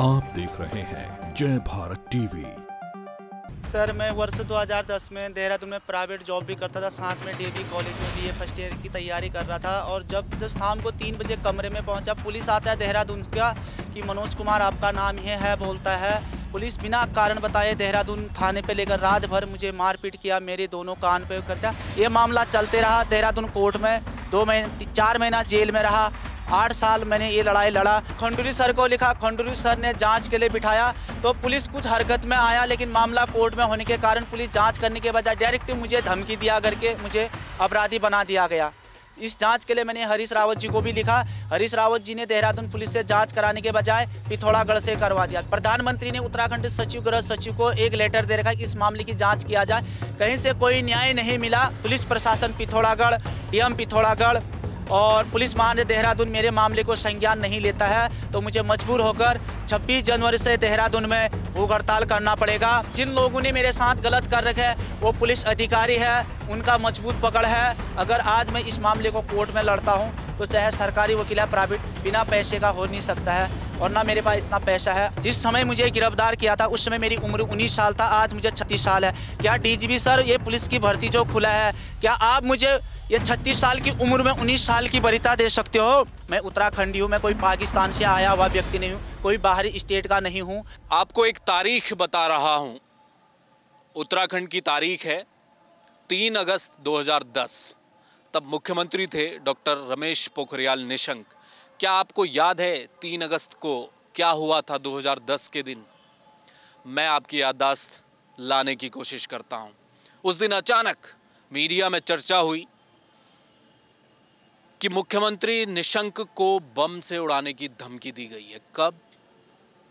आप देख रहे हैं जय भारत टीवी सर मैं वर्ष 2010 में देहरादून में प्राइवेट जॉब भी करता था साथ में डीबी कॉलेज में बी फर्स्ट ईयर की तैयारी कर रहा था और जब शाम को तीन बजे कमरे में पहुंचा पुलिस आता है देहरादून का कि मनोज कुमार आपका नाम ही है बोलता है पुलिस बिना कारण बताए देहरादून थाने पे लेकर रात भर मुझे मारपीट किया मेरे दोनों कान पे करता ये मामला चलते रहा देहरादून कोर्ट में दो महीने चार महीना जेल में रहा आठ साल मैंने ये लड़ाई लड़ा खंडूरी सर को लिखा खंडूरी सर ने जांच के लिए बिठाया तो पुलिस कुछ हरकत में आया लेकिन मामला कोर्ट में होने के कारण पुलिस जांच करने के बजाय डायरेक्ट मुझे धमकी दिया करके मुझे अपराधी बना दिया गया इस जांच के लिए मैंने हरीश रावत जी को भी लिखा हरीश रावत जी ने देहरादून पुलिस से जांच कराने के बजाय पिथौरागढ़ से करवा दिया प्रधानमंत्री ने उत्तराखंड सचिव गृह सचिव को एक लेटर दे रखा इस मामले की जांच किया जाए कहीं से कोई न्याय नहीं मिला पुलिस प्रशासन पिथौरागढ़ डीएम पिथौरागढ़ और पुलिस महानिदेशक देहरादून मेरे मामले को संज्ञान नहीं लेता है तो मुझे मजबूर होकर 26 जनवरी से देहरादून में भूख हड़ताल करना पड़ेगा जिन लोगों ने मेरे साथ गलत कर रखे वो पुलिस अधिकारी है उनका मजबूत पकड़ है अगर आज मैं इस मामले को कोर्ट में लड़ता हूँ तो चाहे सरकारी वकील है प्राइवेट बिना पैसे का हो नहीं सकता है और ना मेरे पास इतना पैसा है जिस समय मुझे गिरफ्तार किया था उस समय मेरी उम्र उन्नीस साल था आज मुझे छत्तीस साल है क्या डीजीपी सर ये पुलिस की भर्ती जो खुला है क्या आप मुझे ये छत्तीस साल की उम्र में उन्नीस साल की वरीता दे सकते हो मैं उत्तराखंडी हूँ मैं कोई पाकिस्तान से आया हुआ व्यक्ति नहीं हूँ कोई बाहरी स्टेट का नहीं हूँ आपको एक तारीख बता रहा हूँ उत्तराखंड की तारीख है तीन अगस्त 2010 तब मुख्यमंत्री थे डॉक्टर रमेश पोखरियाल निशंक क्या आपको याद है तीन अगस्त को क्या हुआ था 2010 के दिन मैं आपकी याददाश्त लाने की कोशिश करता हूं उस दिन अचानक मीडिया में चर्चा हुई कि मुख्यमंत्री निशंक को बम से उड़ाने की धमकी दी गई है कब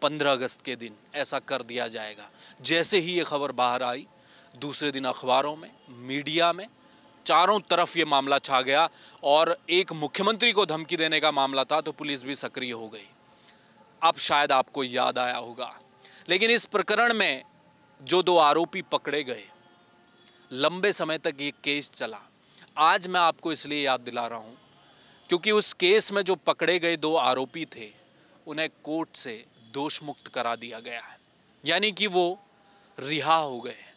15 अगस्त के दिन ऐसा कर दिया जाएगा जैसे ही ये खबर बाहर आई दूसरे दिन अखबारों में मीडिया में चारों तरफ ये मामला छा गया और एक मुख्यमंत्री को धमकी देने का मामला था तो पुलिस भी सक्रिय हो गई अब शायद आपको याद आया होगा लेकिन इस प्रकरण में जो दो आरोपी पकड़े गए लंबे समय तक ये केस चला आज मैं आपको इसलिए याद दिला रहा हूँ क्योंकि उस केस में जो पकड़े गए दो आरोपी थे उन्हें कोर्ट से दोष मुक्त करा दिया गया है यानी कि वो रिहा हो गए हैं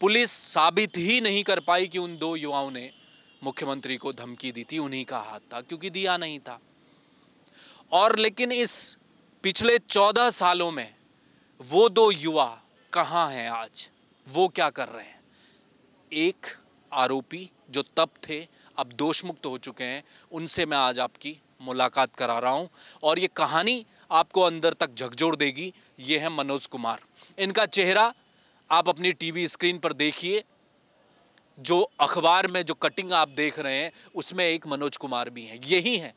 पुलिस साबित ही नहीं कर पाई कि उन दो युवाओं ने मुख्यमंत्री को धमकी दी थी उन्हीं का हाथ था क्योंकि दिया नहीं था और लेकिन इस पिछले चौदह सालों में वो दो युवा कहाँ हैं आज वो क्या कर रहे हैं एक आरोपी जो तब थे अब दोषमुक्त हो चुके हैं उनसे मैं आज आपकी मुलाकात करा रहा हूं और ये कहानी आपको अंदर तक झकझोर देगी ये है मनोज कुमार इनका चेहरा आप अपनी टीवी स्क्रीन पर देखिए जो अखबार में जो कटिंग आप देख रहे हैं उसमें एक मनोज कुमार भी हैं यही हैं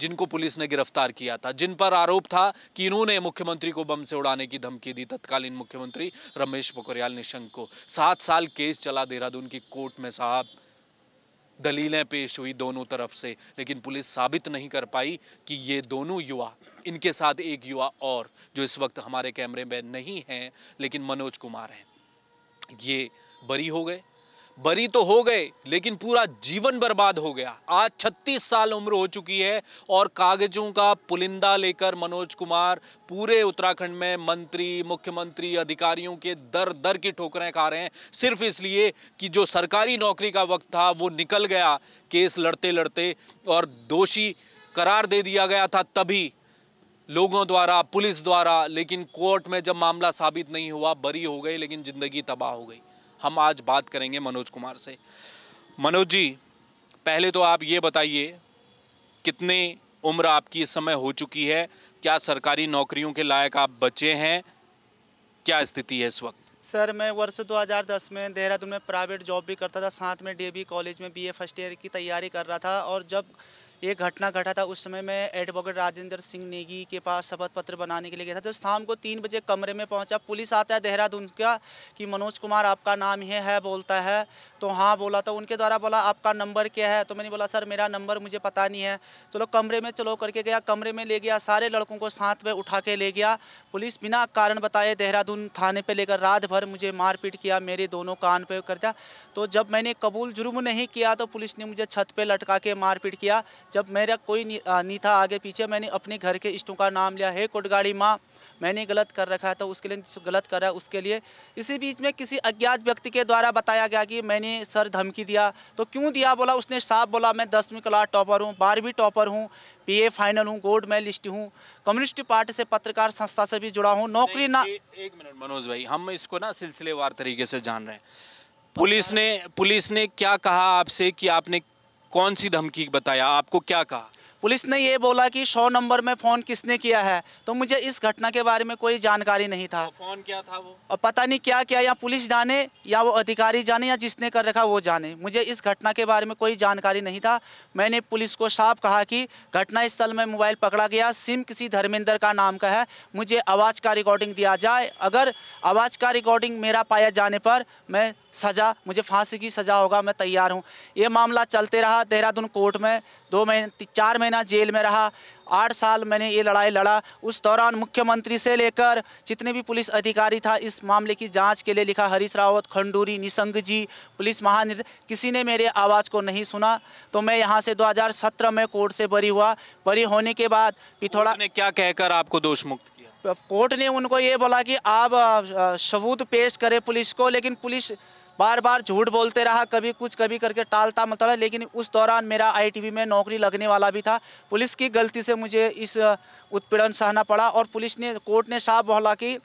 जिनको पुलिस ने गिरफ्तार किया था जिन पर आरोप था कि इन्होंने मुख्यमंत्री को बम से उड़ाने की धमकी दी तत्कालीन मुख्यमंत्री रमेश पोखरियाल निशंक को सात साल केस चला देहरादून की कोर्ट में साहब दलीलें पेश हुई दोनों तरफ से लेकिन पुलिस साबित नहीं कर पाई कि ये दोनों युवा इनके साथ एक युवा और जो इस वक्त हमारे कैमरे में नहीं हैं लेकिन मनोज कुमार हैं ये बरी हो गए बरी तो हो गए लेकिन पूरा जीवन बर्बाद हो गया आज 36 साल उम्र हो चुकी है और कागजों का पुलिंदा लेकर मनोज कुमार पूरे उत्तराखंड में मंत्री मुख्यमंत्री अधिकारियों के दर दर की ठोकरें खा रहे हैं सिर्फ इसलिए कि जो सरकारी नौकरी का वक्त था वो निकल गया केस लड़ते लड़ते और दोषी करार दे दिया गया था तभी लोगों द्वारा पुलिस द्वारा लेकिन कोर्ट में जब मामला साबित नहीं हुआ बरी हो गई लेकिन ज़िंदगी तबाह हो गई हम आज बात करेंगे मनोज कुमार से मनोज जी पहले तो आप ये बताइए कितने उम्र आपकी इस समय हो चुकी है क्या सरकारी नौकरियों के लायक आप बचे हैं क्या स्थिति है इस वक्त सर मैं वर्ष 2010 में देहरादून में प्राइवेट जॉब भी करता था साथ में डीएवी कॉलेज में बीए फर्स्ट ईयर की तैयारी कर रहा था और जब एक घटना घटा था उस समय मैं एडवोकेट राजेंद्र सिंह नेगी के पास शपथ पत्र बनाने के लिए गया था तो शाम को तीन बजे कमरे में पहुंचा पुलिस आता है देहरादून का कि मनोज कुमार आपका नाम ही है बोलता है तो हाँ बोला तो उनके द्वारा बोला आपका नंबर क्या है तो मैंने बोला सर मेरा नंबर मुझे पता नहीं है चलो तो कमरे में चलो करके गया कमरे में ले गया सारे लड़कों को साथ में उठा के ले गया पुलिस बिना कारण बताए देहरादून थाने पे लेकर रात भर मुझे मारपीट किया मेरे दोनों कान पे कर दिया तो जब मैंने कबूल जुर्म नहीं किया तो पुलिस ने मुझे छत पर लटका के मारपीट किया जब मेरा कोई नहीं था आगे पीछे मैंने अपने घर के इष्टों का नाम लिया हे कोटगाड़ी माँ मैंने गलत कर रखा है तो उसके लिए गलत कर रहा है उसके लिए इसी बीच में किसी अज्ञात व्यक्ति के द्वारा बताया गया कि मैंने सर धमकी दिया तो क्यों दिया बोला उसने साफ बोला मैं दसवीं क्लास टॉपर हूँ बारहवीं टॉपर हूँ पी फाइनल हूँ गोल्ड मेलिस्ट हूँ कम्युनिस्ट पार्टी से पत्रकार संस्था से भी जुड़ा हूँ नौकरी ना एक मिनट मनोज भाई हम इसको ना सिलसिलेवार तरीके से जान रहे हैं पुलिस ने पुलिस ने क्या कहा आपसे कि आपने कौन सी धमकी बताया आपको क्या कहा पुलिस ने ये बोला कि सौ नंबर में फ़ोन किसने किया है तो मुझे इस घटना के बारे में कोई जानकारी नहीं था फ़ोन क्या था वो और पता नहीं क्या क्या या पुलिस जाने या वो अधिकारी जाने या जिसने कर रखा वो जाने मुझे इस घटना के बारे में कोई जानकारी नहीं था मैंने पुलिस को साफ कहा कि घटना स्थल में मोबाइल पकड़ा गया सिम किसी धर्मेंद्र का नाम का है मुझे आवाज़ का रिकॉर्डिंग दिया जाए अगर आवाज़ का रिकॉर्डिंग मेरा पाया जाने पर मैं सज़ा मुझे फांसी की सज़ा होगा मैं तैयार हूँ ये मामला चलते रहा देहरादून कोर्ट में दो महीने चार महीने महीना जेल में रहा आठ साल मैंने ये लड़ाई लड़ा उस दौरान मुख्यमंत्री से लेकर जितने भी पुलिस अधिकारी था इस मामले की जांच के लिए लिखा हरीश रावत खंडूरी निसंग जी पुलिस महानिदेशक किसी ने मेरे आवाज़ को नहीं सुना तो मैं यहाँ से 2017 में कोर्ट से बरी हुआ बरी होने के बाद पिथौड़ा ने क्या कहकर आपको दोष मुक्त किया कोर्ट ने उनको ये बोला कि आप सबूत पेश करें पुलिस को लेकिन पुलिस बार बार झूठ बोलते रहा कभी कुछ कभी करके टालता मतलब लेकिन उस दौरान मेरा आईटीबी में नौकरी लगने वाला भी था पुलिस की गलती से मुझे इस उत्पीड़न सहना पड़ा और पुलिस ने कोर्ट ने साफ बोला कि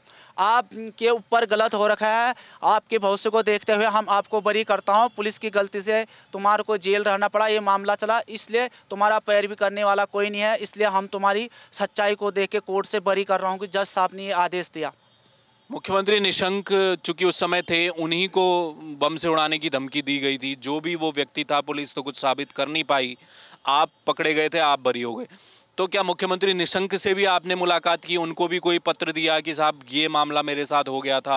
आपके ऊपर गलत हो रखा है आपके भविष्य को देखते हुए हम आपको बरी करता हूँ पुलिस की गलती से तुम्हारे को जेल रहना पड़ा ये मामला चला इसलिए तुम्हारा पैर भी करने वाला कोई नहीं है इसलिए हम तुम्हारी सच्चाई को देख के कोर्ट से बरी कर रहा हूँ कि जज साहब ने ये आदेश दिया मुख्यमंत्री निशंक चूंकि उस समय थे उन्हीं को बम से उड़ाने की धमकी दी गई थी जो भी वो व्यक्ति था पुलिस तो कुछ साबित कर नहीं पाई आप पकड़े गए थे आप बरी हो गए तो क्या मुख्यमंत्री निशंक से भी आपने मुलाकात की उनको भी कोई पत्र दिया कि साहब ये मामला मेरे साथ हो गया था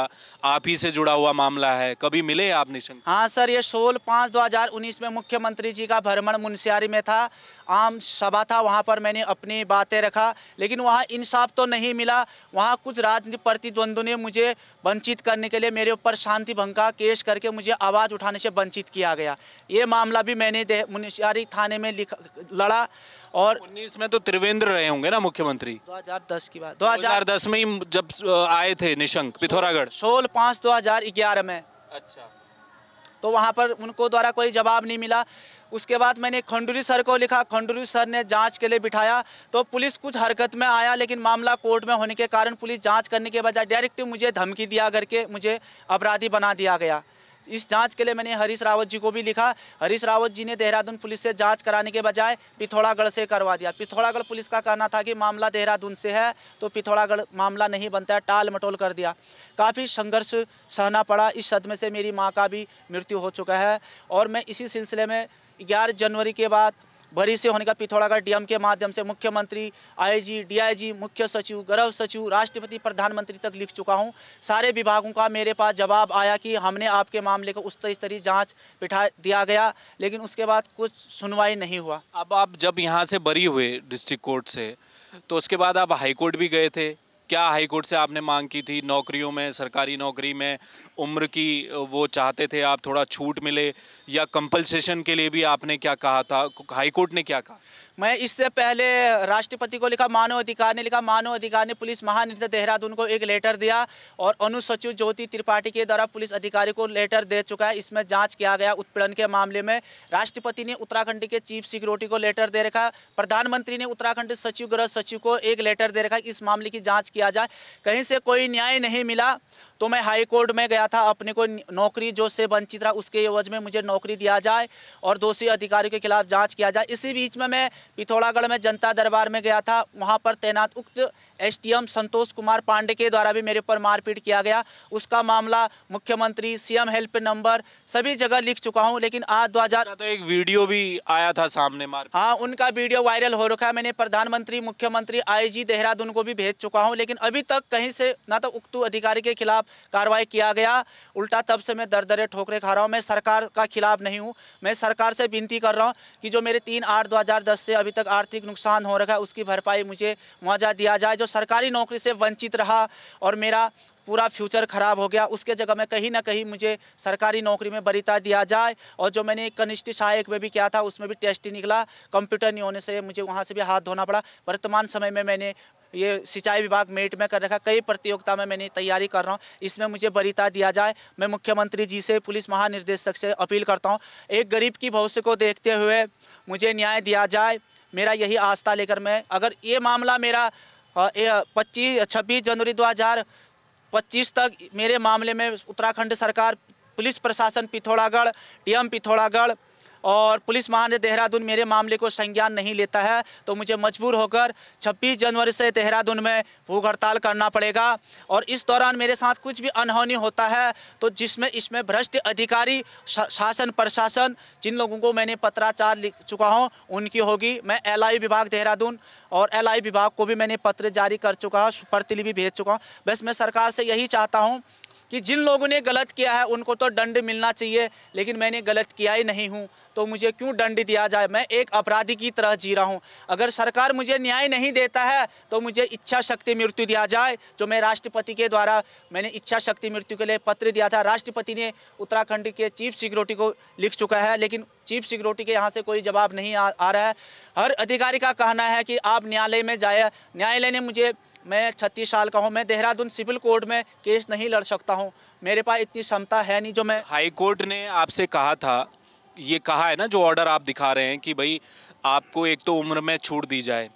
आप ही से जुड़ा हुआ मामला है कभी मिले आप निशंक हाँ सर ये सोलह पाँच दो हजार उन्नीस में मुख्यमंत्री जी का भ्रमण मुंशियारी में था आम सभा था वहाँ पर मैंने अपनी बातें रखा लेकिन वहाँ इंसाफ तो नहीं मिला वहाँ कुछ राजनीतिक प्रतिद्वंदों ने मुझे वंचित करने के लिए मेरे ऊपर शांति भंग का केस करके मुझे आवाज़ उठाने से वंचित किया गया ये मामला भी मैंने मुंशियारी थाने में लिखा लड़ा और उन्नीस में तो त्रिवेंद्र रहे होंगे ना मुख्यमंत्री 2010 की बात 2010 में ही जब आए थे निशंक पिथौरागढ़ सोलह पाँच दो हजार ग्यारह में अच्छा तो वहाँ पर उनको द्वारा कोई जवाब नहीं मिला उसके बाद मैंने खंडूरी सर को लिखा खंडूरी सर ने जांच के लिए बिठाया तो पुलिस कुछ हरकत में आया लेकिन मामला कोर्ट में होने के कारण पुलिस जांच करने के बजाय डायरेक्ट मुझे धमकी दिया करके मुझे अपराधी बना दिया गया इस जांच के लिए मैंने हरीश रावत जी को भी लिखा हरीश रावत जी ने देहरादून पुलिस से जांच कराने के बजाय पिथौरागढ़ से करवा दिया पिथौरागढ़ पुलिस का कहना था कि मामला देहरादून से है तो पिथौरागढ़ मामला नहीं बनता है टाल मटोल कर दिया काफ़ी संघर्ष सहना पड़ा इस सदमे से मेरी माँ का भी मृत्यु हो चुका है और मैं इसी सिलसिले में ग्यारह जनवरी के बाद बरी से होने का पिथौरागढ़ डीएम के माध्यम से मुख्यमंत्री आईजी, डीआईजी, मुख्य सचिव गृह सचिव राष्ट्रपति प्रधानमंत्री तक लिख चुका हूं सारे विभागों का मेरे पास जवाब आया कि हमने आपके मामले को उस स्तरीय जाँच बिठा दिया गया लेकिन उसके बाद कुछ सुनवाई नहीं हुआ अब आप जब यहाँ से बरी हुए डिस्ट्रिक्ट कोर्ट से तो उसके बाद आप हाईकोर्ट भी गए थे क्या हाईकोर्ट से आपने मांग की थी नौकरियों में सरकारी नौकरी में उम्र की वो चाहते थे आप थोड़ा छूट मिले या कंपलसेशन के लिए भी आपने क्या कहा था हाईकोर्ट ने क्या कहा मैं इससे पहले राष्ट्रपति को लिखा मानव अधिकार ने लिखा मानव अधिकार ने पुलिस महानिदेशक देहरादून को एक लेटर दिया और अनुसचिव ज्योति त्रिपाठी के द्वारा पुलिस अधिकारी को लेटर दे चुका है इसमें जांच किया गया उत्पीड़न के मामले में राष्ट्रपति ने उत्तराखंड के चीफ सिक्योरिटी को लेटर दे रखा प्रधानमंत्री ने उत्तराखंड सचिव गृह सचिव को एक लेटर दे रखा इस मामले की जाँच किया जाए कहीं से कोई न्याय नहीं मिला तो मैं हाईकोर्ट में गया था अपने को नौकरी जो से वंचित रहा उसके एवज में मुझे नौकरी दिया जाए और दोषी अधिकारियों के खिलाफ जाँच किया जाए इसी बीच में मैं पिथौरागढ़ में जनता दरबार में गया था वहाँ पर तैनात उक्त एसटीएम संतोष कुमार पांडे के द्वारा भी मेरे पर मारपीट किया गया उसका मामला मुख्यमंत्री सीएम हेल्प नंबर सभी जगह लिख चुका हूँ लेकिन आज दो हजार तो एक वीडियो भी आया था सामने मार हाँ उनका वीडियो वायरल हो रखा है मैंने प्रधानमंत्री मुख्यमंत्री आई देहरादून को भी भेज चुका हूँ लेकिन अभी तक कहीं से ना तो उक्त अधिकारी के खिलाफ कार्रवाई किया गया उल्टा तब से मैं दर दरे ठोकरे खा रहा हूँ मैं सरकार का खिलाफ नहीं हूँ मैं सरकार से विनती कर रहा हूँ कि जो मेरे तीन आठ दो से अभी तक आर्थिक नुकसान हो रखा है उसकी भरपाई मुझे मुआवजा दिया जाए जो सरकारी नौकरी से वंचित रहा और मेरा पूरा फ्यूचर ख़राब हो गया उसके जगह में कहीं ना कहीं मुझे सरकारी नौकरी में बरिता दिया जाए और जो मैंने कनिष्ठ सहायक में भी किया था उसमें भी टेस्ट ही निकला कंप्यूटर नहीं होने से मुझे वहाँ से भी हाथ धोना पड़ा वर्तमान समय में मैंने ये सिंचाई विभाग मेट में कर रखा कई प्रतियोगिता में मैंने तैयारी कर रहा हूँ इसमें मुझे बरिता दिया जाए मैं मुख्यमंत्री जी से पुलिस महानिर्देशक से अपील करता हूँ एक गरीब की भविष्य को देखते हुए मुझे न्याय दिया जाए मेरा यही आस्था लेकर मैं अगर ये मामला मेरा हाँ, पच्चीस छब्बीस जनवरी 2025 तक मेरे मामले में उत्तराखंड सरकार पुलिस प्रशासन पिथौरागढ़ डीएम पिथौरागढ़ और पुलिस महानिदेशक देहरादून मेरे मामले को संज्ञान नहीं लेता है तो मुझे मजबूर होकर 26 जनवरी से देहरादून में भूख हड़ताल करना पड़ेगा और इस दौरान मेरे साथ कुछ भी अनहोनी होता है तो जिसमें इसमें भ्रष्ट अधिकारी शासन प्रशासन जिन लोगों को मैंने पत्राचार लिख चुका हूँ उनकी होगी मैं एल विभाग देहरादून और एल विभाग को भी मैंने पत्र जारी कर चुका हूँ प्रतिलिपि भेज चुका हूँ बस मैं सरकार से यही चाहता हूँ कि जिन लोगों ने गलत किया है उनको तो दंड मिलना चाहिए लेकिन मैंने गलत किया ही नहीं हूँ तो मुझे क्यों दंड दिया जाए मैं एक अपराधी की तरह जी रहा हूँ अगर सरकार मुझे न्याय नहीं देता है तो मुझे इच्छा शक्ति मृत्यु दिया जाए जो मैं राष्ट्रपति के द्वारा मैंने इच्छा शक्ति मृत्यु के लिए पत्र दिया था राष्ट्रपति ने उत्तराखंड के चीफ सिक्योरिटी को लिख चुका है लेकिन चीफ सिक्योरिटी के यहाँ से कोई जवाब नहीं आ, आ रहा है हर अधिकारी का कहना है कि आप न्यायालय में जाए न्यायालय ने मुझे मैं छत्तीस साल का हूँ मैं देहरादून सिविल कोर्ट में केस नहीं लड़ सकता हूँ मेरे पास इतनी क्षमता है नहीं जो मैं हाई कोर्ट ने आपसे कहा था ये कहा है ना जो ऑर्डर आप दिखा रहे हैं कि भाई आपको एक तो उम्र में छूट दी जाए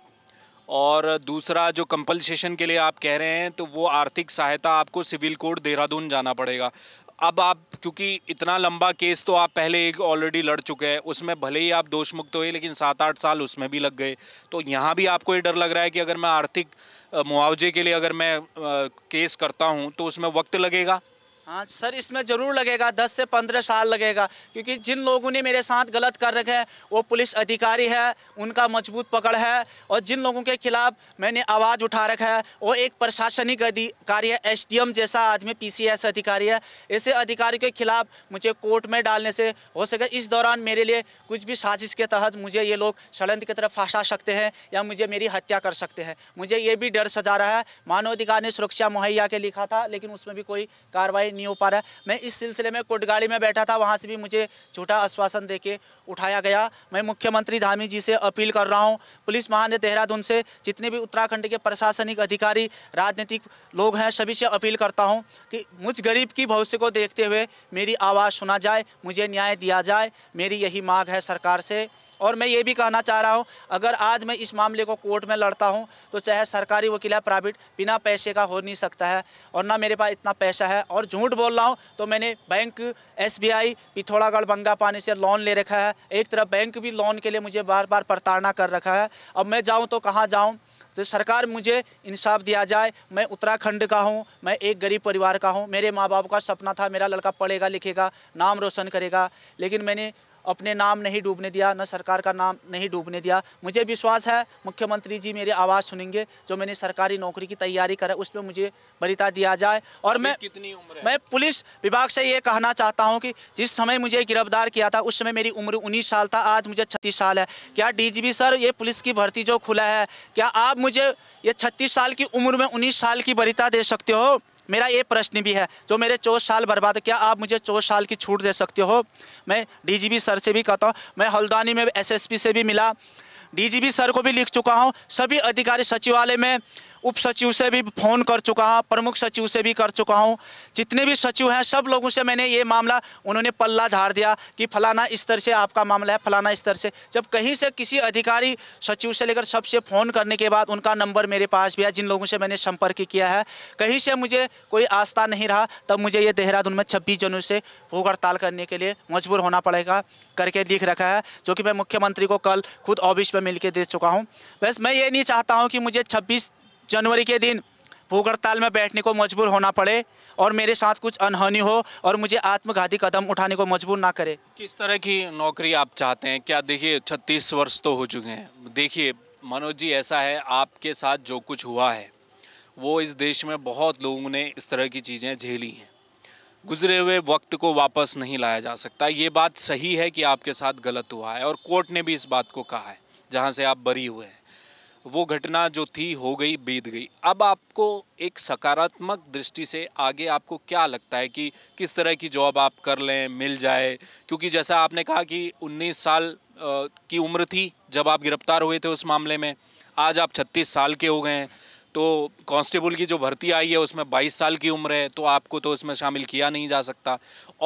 और दूसरा जो कंपलसेशन के लिए आप कह रहे हैं तो वो आर्थिक सहायता आपको सिविल कोर्ट देहरादून जाना पड़ेगा अब आप क्योंकि इतना लंबा केस तो आप पहले एक ऑलरेडी लड़ चुके हैं उसमें भले ही आप दोष मुक्त हुए लेकिन सात आठ साल उसमें भी लग गए तो यहाँ भी आपको ये डर लग रहा है कि अगर मैं आर्थिक मुआवजे के लिए अगर मैं केस करता हूँ तो उसमें वक्त लगेगा हाँ सर इसमें ज़रूर लगेगा दस से पंद्रह साल लगेगा क्योंकि जिन लोगों ने मेरे साथ गलत कर रखे हैं वो पुलिस अधिकारी है उनका मजबूत पकड़ है और जिन लोगों के खिलाफ मैंने आवाज़ उठा रखा है वो एक प्रशासनिक अधिकारी है एस जैसा आदमी पी अधिकारी है ऐसे अधिकारी के खिलाफ मुझे कोर्ट में डालने से हो सके इस दौरान मेरे लिए कुछ भी साजिश के तहत मुझे ये लोग षडयंत्र की तरफ फंसा सकते हैं या मुझे मेरी हत्या कर सकते हैं मुझे ये भी डर सजा रहा है मानव अधिकार ने सुरक्षा मुहैया के लिखा था लेकिन उसमें भी कोई कार्रवाई नहीं हो पा रहा है मैं इस सिलसिले में कोटगाड़ी में बैठा था वहाँ से भी मुझे छोटा आश्वासन दे के उठाया गया मैं मुख्यमंत्री धामी जी से अपील कर रहा हूँ पुलिस महानिदेश देहरादून से जितने भी उत्तराखंड के प्रशासनिक अधिकारी राजनीतिक लोग हैं सभी से अपील करता हूँ कि मुझ गरीब की भविष्य को देखते हुए मेरी आवाज़ सुना जाए मुझे न्याय दिया जाए मेरी यही मांग है सरकार से और मैं ये भी कहना चाह रहा हूँ अगर आज मैं इस मामले को कोर्ट में लड़ता हूँ तो चाहे सरकारी वकील या प्राइवेट बिना पैसे का हो नहीं सकता है और ना मेरे पास इतना पैसा है और झूठ बोल रहा हूँ तो मैंने बैंक एस पिथौरागढ़ बंगा पानी से लोन ले रखा है एक तरफ बैंक भी लोन के लिए मुझे बार बार प्रताड़ना कर रखा है अब मैं जाऊँ तो कहाँ जाऊँ तो सरकार मुझे इंसाफ दिया जाए मैं उत्तराखंड का हूँ मैं एक गरीब परिवार का हूँ मेरे माँ बाप का सपना था मेरा लड़का पढ़ेगा लिखेगा नाम रोशन करेगा लेकिन मैंने अपने नाम नहीं डूबने दिया न सरकार का नाम नहीं डूबने दिया मुझे विश्वास है मुख्यमंत्री जी मेरी आवाज़ सुनेंगे जो मैंने सरकारी नौकरी की तैयारी करा उस पर मुझे वरीता दिया जाए और मैं कितनी उम्र मैं पुलिस विभाग से ये कहना चाहता हूँ कि जिस समय मुझे गिरफ्तार किया था उस समय मेरी उम्र उन्नीस साल था आज मुझे छत्तीस साल है क्या डी सर ये पुलिस की भर्ती जो खुला है क्या आप मुझे ये छत्तीस साल की उम्र में उन्नीस साल की वरीता दे सकते हो मेरा ये प्रश्न भी है जो मेरे चौदह साल बर्बाद क्या आप मुझे चौदह साल की छूट दे सकते हो मैं डीजीपी सर से भी कहता हूँ मैं हल्द्वानी में एसएसपी से भी मिला डीजीपी सर को भी लिख चुका हूँ सभी अधिकारी सचिवालय में उप सचिव से भी फ़ोन कर चुका हूँ प्रमुख सचिव से भी कर चुका हूँ जितने भी सचिव हैं सब लोगों से मैंने ये मामला उन्होंने पल्ला झाड़ दिया कि फलाना स्तर से आपका मामला है फलाना स्तर से जब कहीं से किसी अधिकारी सचिव से लेकर सबसे फ़ोन करने के बाद उनका नंबर मेरे पास भी है जिन लोगों से मैंने संपर्क किया है कहीं से मुझे कोई आस्था नहीं रहा तब मुझे ये देहरादून में छब्बीस जनवरी से भूख हड़ताल करने के लिए मजबूर होना पड़ेगा करके लिख रखा है जो कि मैं मुख्यमंत्री को कल खुद ऑफिस में मिल के दे चुका हूँ बस मैं ये नहीं चाहता हूँ कि मुझे छब्बीस जनवरी के दिन भूख हड़ताल में बैठने को मजबूर होना पड़े और मेरे साथ कुछ अनहोनी हो और मुझे आत्मघाती कदम उठाने को मजबूर ना करे किस तरह की नौकरी आप चाहते हैं क्या देखिए छत्तीस वर्ष तो हो चुके हैं देखिए मनोज जी ऐसा है आपके साथ जो कुछ हुआ है वो इस देश में बहुत लोगों ने इस तरह की चीज़ें झेली हैं गुजरे हुए वक्त को वापस नहीं लाया जा सकता ये बात सही है कि आपके साथ गलत हुआ है और कोर्ट ने भी इस बात को कहा है जहाँ से आप बरी हुए हैं वो घटना जो थी हो गई बीत गई अब आपको एक सकारात्मक दृष्टि से आगे आपको क्या लगता है कि किस तरह की जॉब आप कर लें मिल जाए क्योंकि जैसा आपने कहा कि 19 साल की उम्र थी जब आप गिरफ्तार हुए थे उस मामले में आज आप 36 साल के हो गए हैं तो कांस्टेबल की जो भर्ती आई है उसमें 22 साल की उम्र है तो आपको तो उसमें शामिल किया नहीं जा सकता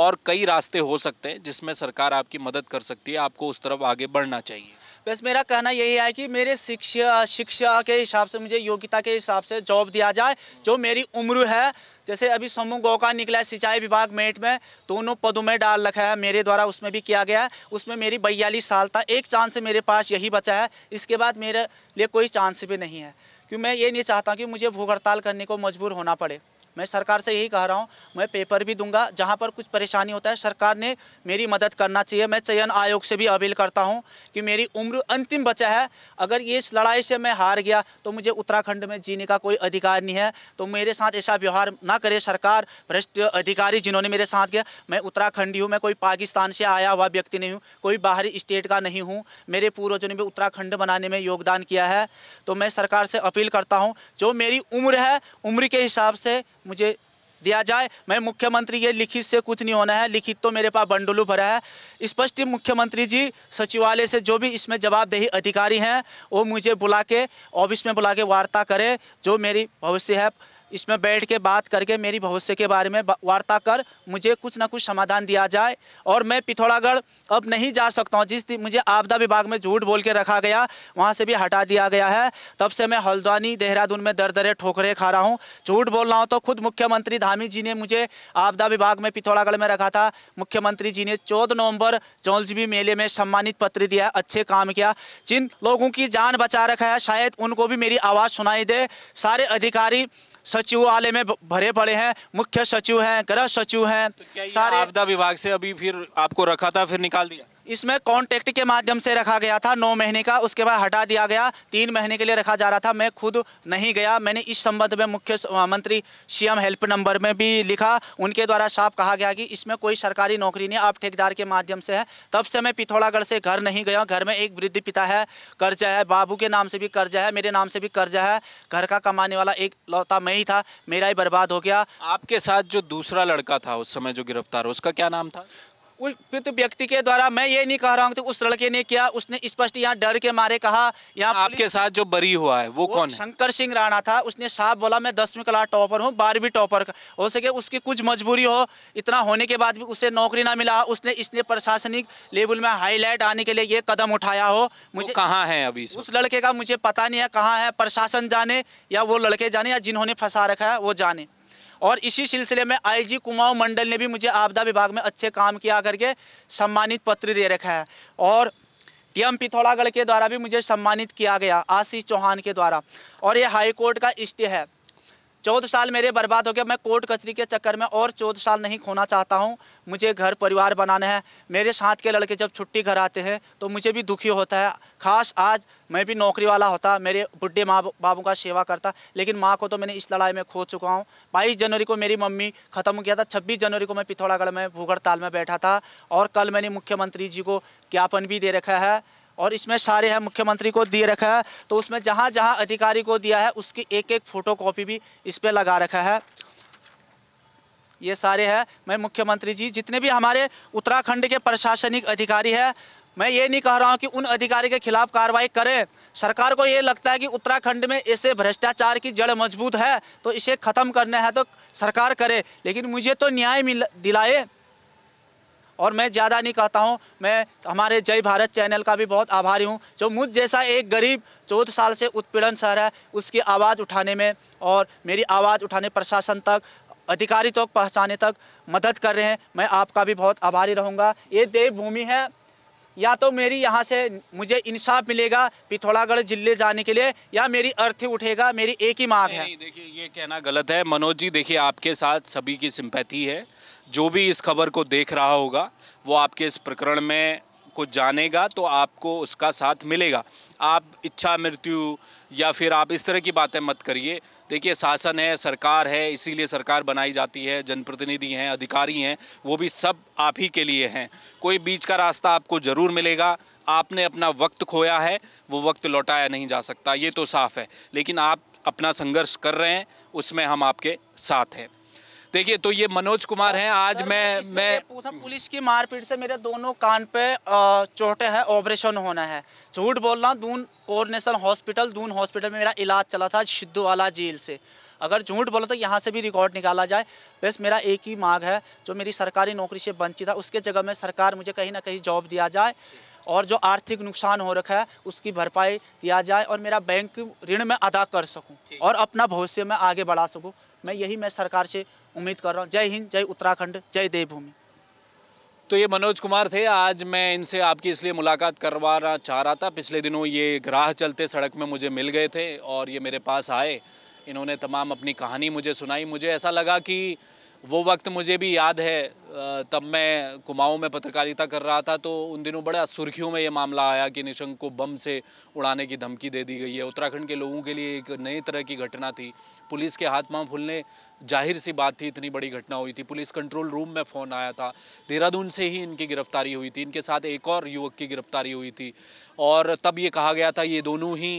और कई रास्ते हो सकते हैं जिसमें सरकार आपकी मदद कर सकती है आपको उस तरफ आगे बढ़ना चाहिए बस मेरा कहना यही है कि मेरे शिक्षा शिक्षा के हिसाब से मुझे योग्यता के हिसाब से जॉब दिया जाए जो मेरी उम्र है जैसे अभी समूह गौ का निकला है सिंचाई विभाग मेट में दोनों पदों में डाल रखा है मेरे द्वारा उसमें भी किया गया है उसमें मेरी बयालीस साल था एक चांस मेरे पास यही बचा है इसके बाद मेरे लिए कोई चांस भी नहीं है क्यों मैं ये नहीं चाहता कि मुझे भूख हड़ताल करने को मजबूर होना पड़े मैं सरकार से यही कह रहा हूँ मैं पेपर भी दूंगा जहाँ पर कुछ परेशानी होता है सरकार ने मेरी मदद करना चाहिए मैं चयन आयोग से भी अपील करता हूँ कि मेरी उम्र अंतिम बचा है अगर ये इस लड़ाई से मैं हार गया तो मुझे उत्तराखंड में जीने का कोई अधिकार नहीं है तो मेरे साथ ऐसा व्यवहार ना करे सरकार भ्रष्ट अधिकारी जिन्होंने मेरे साथ किया मैं उत्तराखंडी हूँ मैं कोई पाकिस्तान से आया हुआ व्यक्ति नहीं हूँ कोई बाहरी स्टेट का नहीं हूँ मेरे पूर्वजों ने भी उत्तराखंड बनाने में योगदान किया है तो मैं सरकार से अपील करता हूँ जो मेरी उम्र है उम्र के हिसाब से मुझे दिया जाए मैं मुख्यमंत्री ये लिखित से कुछ नहीं होना है लिखित तो मेरे पास बंडलू भरा है स्पष्ट मुख्यमंत्री जी सचिवालय से जो भी इसमें जवाबदेही अधिकारी हैं वो मुझे बुला के ऑफिस में बुला के वार्ता करें जो मेरी भविष्य है इसमें बैठ के बात करके मेरी भविष्य के बारे में वार्ता कर मुझे कुछ ना कुछ समाधान दिया जाए और मैं पिथौरागढ़ अब नहीं जा सकता हूँ जिस मुझे आपदा विभाग में झूठ बोल के रखा गया वहाँ से भी हटा दिया गया है तब से मैं हल्द्वानी देहरादून में दर दरे ठोकरे खा रहा हूँ झूठ बोल रहा हूँ तो खुद मुख्यमंत्री धामी जी ने मुझे आपदा विभाग में पिथौरागढ़ में रखा था मुख्यमंत्री जी ने चौदह नवम्बर चौलजीवी मेले में सम्मानित पत्र दिया अच्छे काम किया जिन लोगों की जान बचा रखा है शायद उनको भी मेरी आवाज़ सुनाई दे सारे अधिकारी सचिवालय में भरे पड़े हैं मुख्य सचिव हैं गृह सचिव हैं तो सारे आपदा विभाग से अभी फिर आपको रखा था फिर निकाल दिया इसमें कॉन्टैक्ट के माध्यम से रखा गया था नौ महीने का उसके बाद हटा दिया गया तीन महीने के लिए रखा जा रहा था मैं खुद नहीं गया मैंने इस संबंध में मुख्य मंत्री सीएम हेल्प नंबर में भी लिखा उनके द्वारा साफ कहा गया कि इसमें कोई सरकारी नौकरी नहीं आप ठेकेदार के माध्यम से है तब से मैं पिथौरागढ़ से घर नहीं गया घर में एक वृद्ध पिता है कर्जा है बाबू के नाम से भी कर्जा है मेरे नाम से भी कर्जा है घर का कमाने वाला एक लौता मैं ही था मेरा ही बर्बाद हो गया आपके साथ जो दूसरा लड़का था उस समय जो गिरफ्तार उसका क्या नाम था व्यक्ति के द्वारा मैं ये नहीं कह रहा हूँ उस लड़के ने किया उसने स्पष्ट यहाँ डर के मारे कहा यहाँ आपके साथ जो बरी हुआ है वो, वो कौन शंकर सिंह राणा था उसने साफ बोला मैं दसवीं क्लास टॉपर हूँ बारहवीं टॉपर हो सके उसकी कुछ मजबूरी हो इतना होने के बाद भी उसे नौकरी ना मिला उसने इसने प्रशासनिक लेवल में हाईलाइट आने के लिए ये कदम उठाया हो मुझे कहाँ है अभी उस लड़के का मुझे पता नहीं है कहाँ है प्रशासन जाने या वो लड़के जाने या जिन्होंने फंसा रखा है वो जाने और इसी सिलसिले में आईजी कुमाऊं मंडल ने भी मुझे आपदा विभाग में अच्छे काम किया करके सम्मानित पत्र दे रखा है और एम पिथौरागढ़ के द्वारा भी मुझे सम्मानित किया गया आशीष चौहान के द्वारा और ये हाईकोर्ट का स्टे है चौदह साल मेरे बर्बाद हो गए मैं कोर्ट कचरी के चक्कर में और चौदह साल नहीं खोना चाहता हूँ मुझे घर परिवार बनाना है मेरे साथ के लड़के जब छुट्टी घर आते हैं तो मुझे भी दुखी होता है खास आज मैं भी नौकरी वाला होता मेरे बुढ़े माँ बाबू का सेवा करता लेकिन माँ को तो मैंने इस लड़ाई में खो चुका हूँ बाईस जनवरी को मेरी मम्मी ख़त्म किया था छब्बीस जनवरी को मैं पिथौरागढ़ में भूगढ़ताल में बैठा था और कल मैंने मुख्यमंत्री जी को ज्ञापन भी दे रखा है और इसमें सारे हैं मुख्यमंत्री को दिए रखा है तो उसमें जहाँ जहाँ अधिकारी को दिया है उसकी एक एक फ़ोटो कॉपी भी इस पर लगा रखा है ये सारे हैं मैं मुख्यमंत्री जी जितने भी हमारे उत्तराखंड के प्रशासनिक अधिकारी हैं मैं ये नहीं कह रहा हूँ कि उन अधिकारी के खिलाफ कार्रवाई करें सरकार को ये लगता है कि उत्तराखंड में ऐसे भ्रष्टाचार की जड़ मजबूत है तो इसे ख़त्म करना है तो सरकार करे लेकिन मुझे तो न्याय मिल दिलाए और मैं ज़्यादा नहीं कहता हूँ मैं हमारे जय भारत चैनल का भी बहुत आभारी हूँ जो मुझ जैसा एक गरीब चौदह साल से उत्पीड़न शहर है उसकी आवाज़ उठाने में और मेरी आवाज़ उठाने प्रशासन तक अधिकारी तक पहुँचाने तक मदद कर रहे हैं मैं आपका भी बहुत आभारी रहूँगा ये देवभूमि है या तो मेरी यहाँ से मुझे इंसाफ मिलेगा पिथौरागढ़ जिले जाने के लिए या मेरी अर्थ उठेगा मेरी एक ही मांग है देखिए ये कहना गलत है मनोज जी देखिए आपके साथ सभी की सिंपैथी है जो भी इस खबर को देख रहा होगा वो आपके इस प्रकरण में कुछ जानेगा तो आपको उसका साथ मिलेगा आप इच्छा मृत्यु या फिर आप इस तरह की बातें मत करिए देखिए शासन है सरकार है इसीलिए सरकार बनाई जाती है जनप्रतिनिधि हैं अधिकारी हैं वो भी सब आप ही के लिए हैं कोई बीच का रास्ता आपको ज़रूर मिलेगा आपने अपना वक्त खोया है वो वक्त लौटाया नहीं जा सकता ये तो साफ़ है लेकिन आप अपना संघर्ष कर रहे हैं उसमें हम आपके साथ हैं देखिए तो ये मनोज कुमार हैं आज मैं मैं पुलिस की मारपीट से मेरे दोनों कान पे चोटे हैं ऑपरेशन होना है झूठ बोलना Doon coronation hospital Doon hospital में मेरा इलाज चला था वाला जेल से अगर झूठ बोलो तो यहाँ से भी रिकॉर्ड निकाला जाए बस मेरा एक ही मांग है जो मेरी सरकारी नौकरी से वंचित है उसके जगह में सरकार मुझे कहीं ना कहीं जॉब दिया जाए और जो आर्थिक नुकसान हो रखा है उसकी भरपाई दिया जाए और मेरा बैंक ऋण में अदा कर सकूं और अपना भविष्य में आगे बढ़ा सकूं मैं यही मैं सरकार से उम्मीद कर रहा हूँ जय हिंद जय उत्तराखंड जय देवभूमि तो ये मनोज कुमार थे आज मैं इनसे आपकी इसलिए मुलाकात करवाना चाह रहा था पिछले दिनों ये ग्राह चलते सड़क में मुझे मिल गए थे और ये मेरे पास आए इन्होंने तमाम अपनी कहानी मुझे सुनाई मुझे ऐसा लगा कि वो वक्त मुझे भी याद है तब मैं कुमाऊं में पत्रकारिता कर रहा था तो उन दिनों बड़ा सुर्खियों में ये मामला आया कि निशंक को बम से उड़ाने की धमकी दे दी गई है उत्तराखंड के लोगों के लिए एक नई तरह की घटना थी पुलिस के हाथ पाँव फूलने जाहिर सी बात थी इतनी बड़ी घटना हुई थी पुलिस कंट्रोल रूम में फ़ोन आया था देहरादून से ही इनकी गिरफ्तारी हुई थी इनके साथ एक और युवक की गिरफ्तारी हुई थी और तब ये कहा गया था ये दोनों ही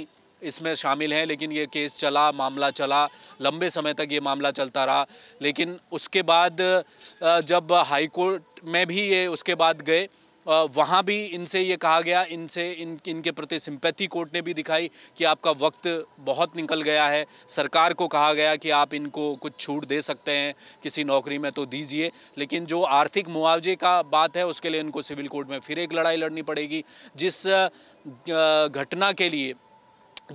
इसमें शामिल हैं लेकिन ये केस चला मामला चला लंबे समय तक ये मामला चलता रहा लेकिन उसके बाद जब हाई कोर्ट में भी ये उसके बाद गए वहाँ भी इनसे ये कहा गया इनसे इन इनके प्रति सिंपैथी कोर्ट ने भी दिखाई कि आपका वक्त बहुत निकल गया है सरकार को कहा गया कि आप इनको कुछ छूट दे सकते हैं किसी नौकरी में तो दीजिए लेकिन जो आर्थिक मुआवजे का बात है उसके लिए इनको सिविल कोर्ट में फिर एक लड़ाई लड़नी पड़ेगी जिस घटना के लिए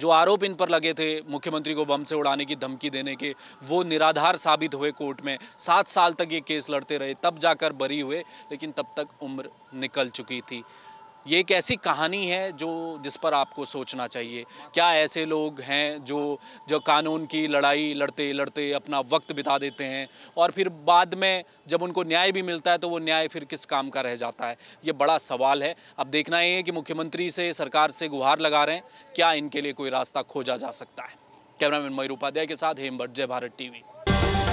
जो आरोप इन पर लगे थे मुख्यमंत्री को बम से उड़ाने की धमकी देने के वो निराधार साबित हुए कोर्ट में सात साल तक ये केस लड़ते रहे तब जाकर बरी हुए लेकिन तब तक उम्र निकल चुकी थी ये एक ऐसी कहानी है जो जिस पर आपको सोचना चाहिए क्या ऐसे लोग हैं जो जो कानून की लड़ाई लड़ते लड़ते अपना वक्त बिता देते हैं और फिर बाद में जब उनको न्याय भी मिलता है तो वो न्याय फिर किस काम का रह जाता है ये बड़ा सवाल है अब देखना ये है कि मुख्यमंत्री से सरकार से गुहार लगा रहे हैं क्या इनके लिए कोई रास्ता खोजा जा सकता है कैमरामैन मयूर उपाध्याय के साथ हेमभट जय भारत टीवी